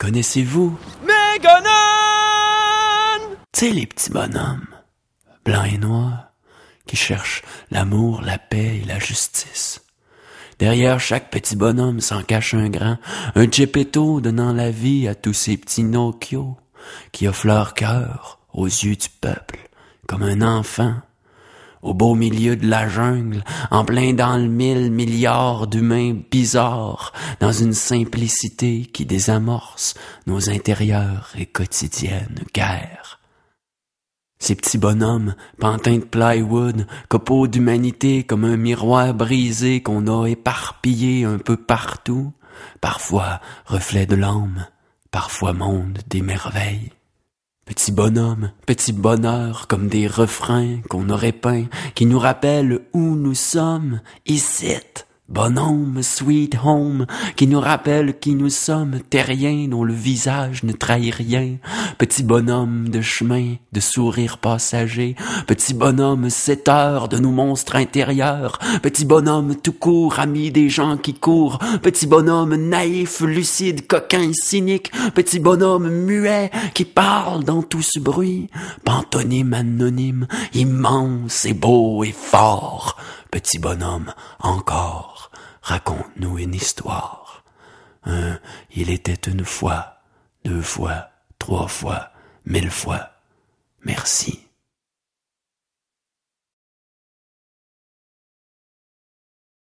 Connaissez-vous Meganon C'est les petits bonhommes, blancs et noirs, qui cherchent l'amour, la paix et la justice. Derrière chaque petit bonhomme s'en cache un grand, un Geppetto donnant la vie à tous ces petits Nokio, qui offrent leur cœur aux yeux du peuple, comme un enfant au beau milieu de la jungle, en plein dans le mille milliards d'humains bizarres, dans une simplicité qui désamorce nos intérieurs et quotidiennes guerres. Ces petits bonhommes, pantins de plywood, copeaux d'humanité comme un miroir brisé qu'on a éparpillé un peu partout, parfois reflet de l'âme, parfois monde des merveilles. Petit bonhomme, petit bonheur, comme des refrains qu'on aurait peints, qui nous rappellent où nous sommes, ici. Bonhomme, sweet home, qui nous rappelle qui nous sommes, terriens dont le visage ne trahit rien, petit bonhomme de chemin, de sourire passager, petit bonhomme setteur de nos monstres intérieurs, petit bonhomme tout court, ami des gens qui courent, petit bonhomme naïf, lucide, coquin, cynique, petit bonhomme muet qui parle dans tout ce bruit, pantonyme anonyme, immense et beau et fort, Petit bonhomme, encore, raconte-nous une histoire. Un, hein, il était une fois, deux fois, trois fois, mille fois. Merci.